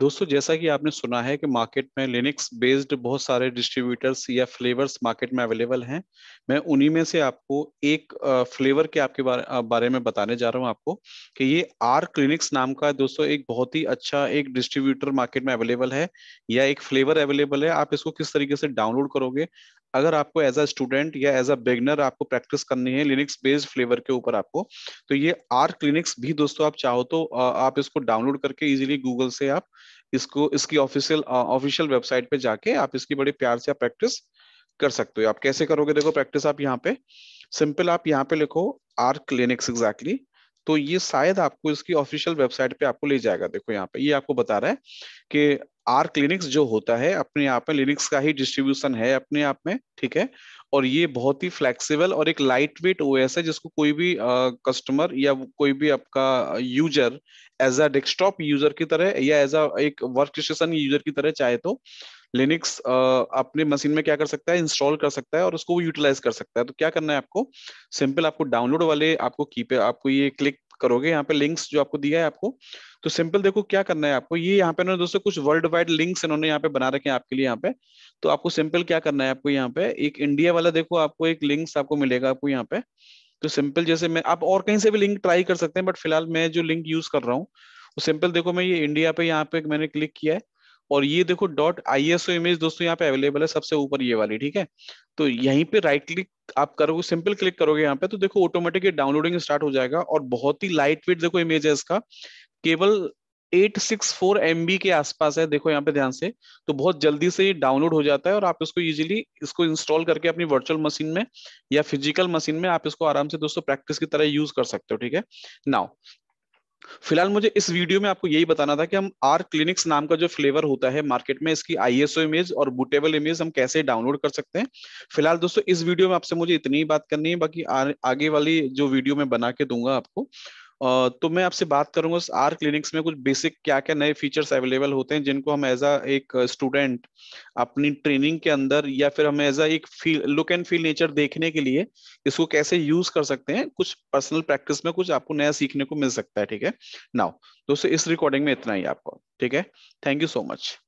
दोस्तों जैसा कि आपने सुना है कि मार्केट में लिनक्स बेस्ड बहुत सारे डिस्ट्रीब्यूटर्स या फ्लेवर्स मार्केट में अवेलेबल हैं मैं उन्हीं में से आपको एक फ्लेवर के आपके बारे में बताने जा रहा हूं आपको कि ये आर क्लिनिक्स नाम का दोस्तों एक बहुत ही अच्छा एक डिस्ट्रीब्यूटर मार्केट में अवेलेबल है या एक फ्लेवर अवेलेबल है आप इसको किस तरीके से डाउनलोड करोगे अगर आपको एज अ स्टूडेंट या एज अ बिगनर आपको प्रैक्टिस करनी है लिनिक्स बेस्ड फ्लेवर के ऊपर आपको तो ये आर क्लिनिक्स भी दोस्तों आप चाहो तो आप इसको डाउनलोड करके इजीली गूगल से आप इसको इसकी ऑफिशियल ऑफिशियल वेबसाइट पे जाके आप इसकी बड़े प्यार से आप प्रैक्टिस कर सकते हो आप कैसे करोगे देखो प्रैक्टिस आप यहाँ पे सिंपल आप यहाँ पे लिखो आर क्लिनिक्स एग्जैक्टली तो ये शायद आपको इसकी ऑफिशियल वेबसाइट पे आपको ले जाएगा देखो यहाँ पे ये आपको बता रहा है कि आर क्लिनिक्स जो होता है अपने आप में लिनिक्स का ही डिस्ट्रीब्यूशन है अपने आप में ठीक है और ये बहुत ही फ्लेक्सिबल और एक लाइट वेट ओ है जिसको कोई भी कस्टमर या कोई भी आपका user as a desktop user की तरह या एज अ एक वर्क स्टेशन यूजर की तरह चाहे तो लिनिक्स अपने मशीन में क्या कर सकता है इंस्टॉल कर सकता है और उसको यूटिलाइज कर सकता है तो क्या करना है आपको सिंपल आपको डाउनलोड वाले आपको की पे आपको ये क्लिक करोगे यहाँ पे लिंक्स जो आपको दिया है आपको तो सिंपल देखो क्या करना है आपको ये यहाँ पे दोस्तों कुछ वर्ल्ड वाइड लिंक्स इन्होंने यहाँ पे बना रखे हैं आपके लिए यहाँ पे तो आपको सिंपल क्या करना है आपको यहाँ पे एक इंडिया वाला देखो आपको एक लिंक्स आपको मिलेगा आपको यहाँ पे तो सिंपल जैसे मैं आप और कहीं से भी लिंक ट्राई कर सकते हैं बट फिलहाल मैं जो लिंक यूज कर रहा हूँ सिंपल देखो मैं ये इंडिया पे यहाँ पे मैंने क्लिक किया है और ये देखो dot I S O image दोस्तों यहाँ पे अवेलेबल है सबसे ऊपर ये वाली ठीक है तो यहीं पे राइट क्लिक आप करोगे सिंपल क्लिक करोगे यहाँ पे तो देखो ऑटोमेटिक डाउनलोडिंग स्टार्ट हो जाएगा और बहुत ही लाइट वेट देखो इमेज है इसका केवल 864 सिक्स के आसपास है देखो यहाँ पे ध्यान से तो बहुत जल्दी से ये डाउनलोड हो जाता है और आप इसको इजीली इसको इंस्टॉल करके अपनी वर्चुअल मशीन में या फिजिकल मशीन में आप इसको आराम से दोस्तों प्रैक्टिस की तरह यूज कर सकते हो ठीक है नाउ फिलहाल मुझे इस वीडियो में आपको यही बताना था कि हम आर क्लिनिक्स नाम का जो फ्लेवर होता है मार्केट में इसकी आईएसओ इमेज और बुटेबल इमेज हम कैसे डाउनलोड कर सकते हैं फिलहाल दोस्तों इस वीडियो में आपसे मुझे इतनी ही बात करनी है बाकी आ, आगे वाली जो वीडियो मैं बना के दूंगा आपको तो मैं आपसे बात करूंगा आर क्लिनिक्स में कुछ बेसिक क्या क्या नए फीचर्स अवेलेबल होते हैं जिनको हम एज अ एक स्टूडेंट अपनी ट्रेनिंग के अंदर या फिर हम एज अ एक feel look and feel nature देखने के लिए इसको कैसे यूज कर सकते हैं कुछ पर्सनल प्रैक्टिस में कुछ आपको नया सीखने को मिल सकता है ठीक है नाउ दोस्तों इस रिकॉर्डिंग में इतना ही आपको ठीक है थैंक यू सो मच